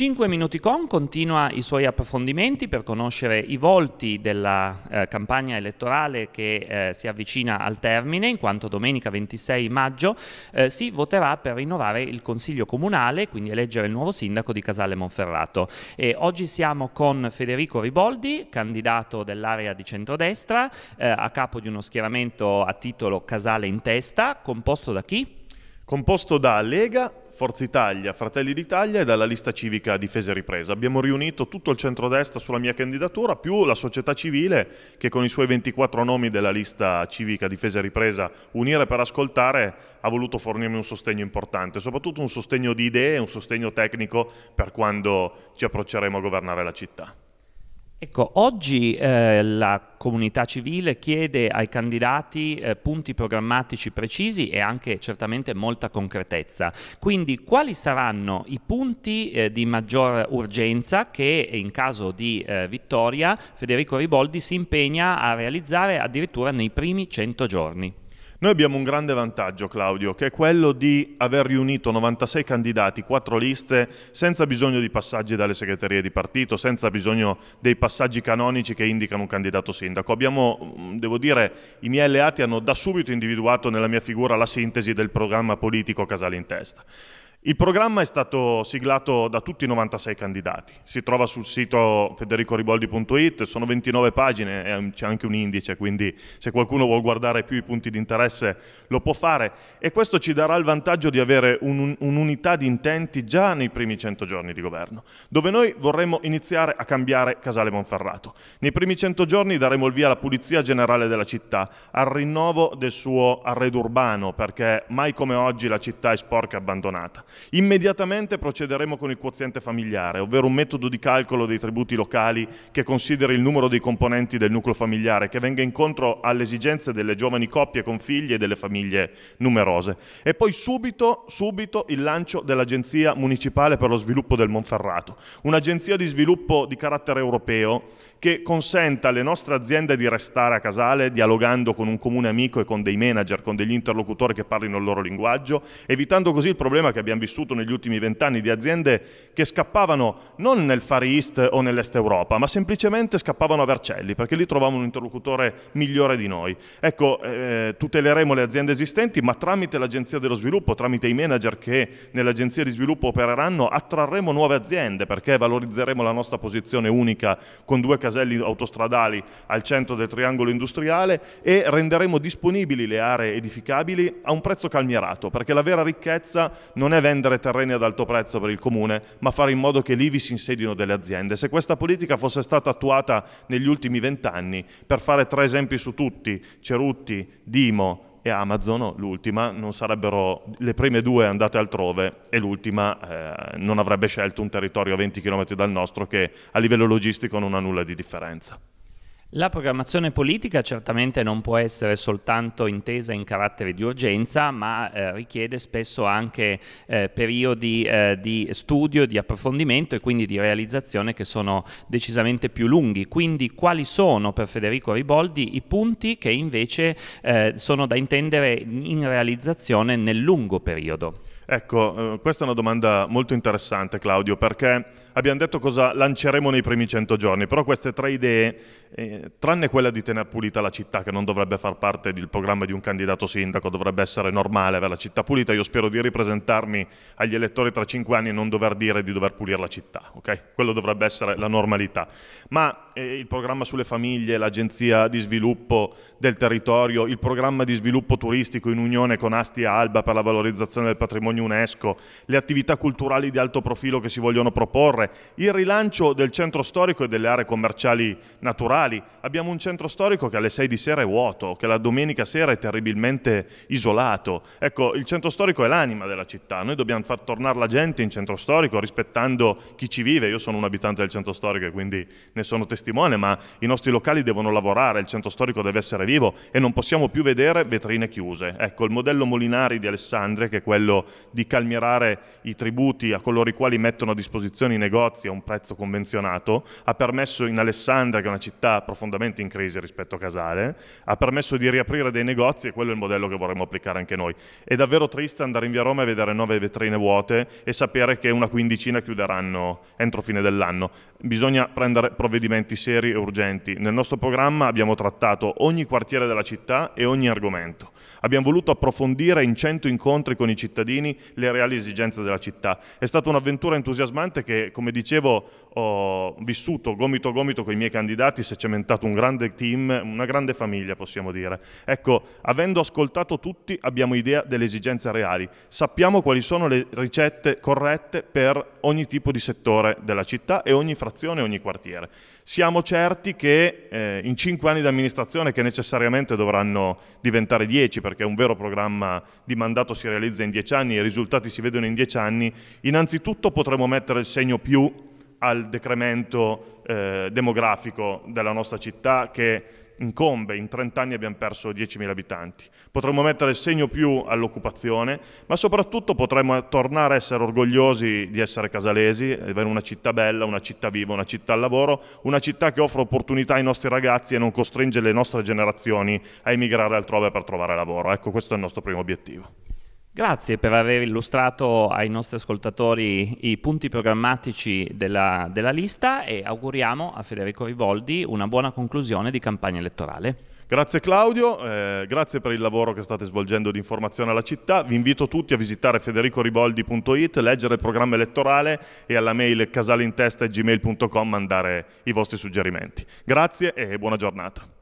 5 Minuti Con continua i suoi approfondimenti per conoscere i volti della eh, campagna elettorale che eh, si avvicina al termine, in quanto domenica 26 maggio eh, si voterà per rinnovare il Consiglio Comunale, quindi eleggere il nuovo sindaco di Casale Monferrato. E oggi siamo con Federico Riboldi, candidato dell'area di centrodestra, eh, a capo di uno schieramento a titolo Casale in testa, composto da chi? composto da Lega, Forza Italia, Fratelli d'Italia e dalla lista civica Difesa e Ripresa. Abbiamo riunito tutto il centrodestra sulla mia candidatura, più la società civile che con i suoi 24 nomi della lista civica Difesa e Ripresa Unire per Ascoltare ha voluto fornirmi un sostegno importante, soprattutto un sostegno di idee, e un sostegno tecnico per quando ci approcceremo a governare la città. Ecco, oggi eh, la comunità civile chiede ai candidati eh, punti programmatici precisi e anche certamente molta concretezza. Quindi quali saranno i punti eh, di maggior urgenza che in caso di eh, vittoria Federico Riboldi si impegna a realizzare addirittura nei primi 100 giorni? Noi abbiamo un grande vantaggio, Claudio, che è quello di aver riunito 96 candidati, quattro liste, senza bisogno di passaggi dalle segreterie di partito, senza bisogno dei passaggi canonici che indicano un candidato sindaco. Abbiamo, mm, devo dire, i miei alleati hanno da subito individuato nella mia figura la sintesi del programma politico Casale in testa. Il programma è stato siglato da tutti i 96 candidati, si trova sul sito federicoriboldi.it, sono 29 pagine e c'è anche un indice, quindi se qualcuno vuole guardare più i punti di interesse lo può fare e questo ci darà il vantaggio di avere un'unità di intenti già nei primi 100 giorni di governo, dove noi vorremmo iniziare a cambiare Casale Monferrato. Nei primi 100 giorni daremo il via alla pulizia generale della città, al rinnovo del suo arredo urbano, perché mai come oggi la città è sporca e abbandonata. Immediatamente procederemo con il quoziente familiare, ovvero un metodo di calcolo dei tributi locali che consideri il numero dei componenti del nucleo familiare, che venga incontro alle esigenze delle giovani coppie con figli e delle famiglie numerose. E poi subito, subito il lancio dell'Agenzia Municipale per lo Sviluppo del Monferrato, un'agenzia di sviluppo di carattere europeo che consenta alle nostre aziende di restare a Casale dialogando con un comune amico e con dei manager, con degli interlocutori che parlino il loro linguaggio, evitando così il problema che abbiamo abbiamo vissuto negli ultimi vent'anni di aziende che scappavano non nel Far East o nell'Est Europa, ma semplicemente scappavano a Vercelli, perché lì trovavano un interlocutore migliore di noi. Ecco, eh, tuteleremo le aziende esistenti, ma tramite l'Agenzia dello Sviluppo, tramite i manager che nell'Agenzia di Sviluppo opereranno, attrarremo nuove aziende, perché valorizzeremo la nostra posizione unica con due caselli autostradali al centro del triangolo industriale e renderemo disponibili le aree edificabili a un prezzo calmierato, perché la vera ricchezza non è vendere vendere terreni ad alto prezzo per il comune, ma fare in modo che lì vi si insedino delle aziende. Se questa politica fosse stata attuata negli ultimi vent'anni, per fare tre esempi su tutti, Cerutti, Dimo, e Amazon, l'ultima, non sarebbero le prime due andate altrove e l'ultima eh, non avrebbe scelto un territorio a 20 km dal nostro che a livello logistico non ha nulla di differenza. La programmazione politica certamente non può essere soltanto intesa in carattere di urgenza, ma eh, richiede spesso anche eh, periodi eh, di studio, di approfondimento e quindi di realizzazione che sono decisamente più lunghi. Quindi quali sono per Federico Riboldi i punti che invece eh, sono da intendere in realizzazione nel lungo periodo? Ecco, eh, questa è una domanda molto interessante Claudio, perché abbiamo detto cosa lanceremo nei primi 100 giorni, però queste tre idee, eh, tranne quella di tenere pulita la città, che non dovrebbe far parte del programma di un candidato sindaco, dovrebbe essere normale avere la città pulita, io spero di ripresentarmi agli elettori tra cinque anni e non dover dire di dover pulire la città, okay? quello dovrebbe essere la normalità. Ma eh, il programma sulle famiglie, l'agenzia di sviluppo del territorio, il programma di sviluppo turistico in unione con Asti e Alba per la valorizzazione del patrimonio UNESCO, le attività culturali di alto profilo che si vogliono proporre, il rilancio del centro storico e delle aree commerciali naturali. Abbiamo un centro storico che alle 6 di sera è vuoto, che la domenica sera è terribilmente isolato. Ecco, il centro storico è l'anima della città, noi dobbiamo far tornare la gente in centro storico rispettando chi ci vive. Io sono un abitante del centro storico e quindi ne sono testimone, ma i nostri locali devono lavorare, il centro storico deve essere vivo e non possiamo più vedere vetrine chiuse. Ecco, il modello Molinari di Alessandria, che è quello di calmierare i tributi a coloro i quali mettono a disposizione i negozi, negozi a un prezzo convenzionato, ha permesso in Alessandria, che è una città profondamente in crisi rispetto a Casale, ha permesso di riaprire dei negozi e quello è il modello che vorremmo applicare anche noi. È davvero triste andare in via Roma e vedere nove vetrine vuote e sapere che una quindicina chiuderanno entro fine dell'anno. Bisogna prendere provvedimenti seri e urgenti. Nel nostro programma abbiamo trattato ogni quartiere della città e ogni argomento. Abbiamo voluto approfondire in cento incontri con i cittadini le reali esigenze della città. È stata un'avventura entusiasmante che come dicevo ho vissuto gomito a gomito con i miei candidati, si è cementato un grande team, una grande famiglia possiamo dire. Ecco, avendo ascoltato tutti abbiamo idea delle esigenze reali, sappiamo quali sono le ricette corrette per ogni tipo di settore della città e ogni frazione e ogni quartiere. Siamo certi che eh, in cinque anni di amministrazione, che necessariamente dovranno diventare dieci perché un vero programma di mandato si realizza in dieci anni e i risultati si vedono in dieci anni, innanzitutto potremo mettere il segno più più al decremento eh, demografico della nostra città che incombe, in 30 anni abbiamo perso 10.000 abitanti. Potremmo mettere il segno più all'occupazione, ma soprattutto potremmo tornare a essere orgogliosi di essere casalesi, di avere una città bella, una città viva, una città al lavoro, una città che offre opportunità ai nostri ragazzi e non costringe le nostre generazioni a emigrare altrove per trovare lavoro. Ecco, questo è il nostro primo obiettivo. Grazie per aver illustrato ai nostri ascoltatori i punti programmatici della, della, lista e auguriamo a Federico Rivoldi una buona conclusione di campagna elettorale. Grazie Claudio, eh, grazie per il lavoro che state svolgendo di informazione alla città. Vi invito tutti a visitare federicoriboldi.it, leggere il programma elettorale e alla mail casalintesta.gmail.com mandare i vostri suggerimenti. Grazie e buona giornata.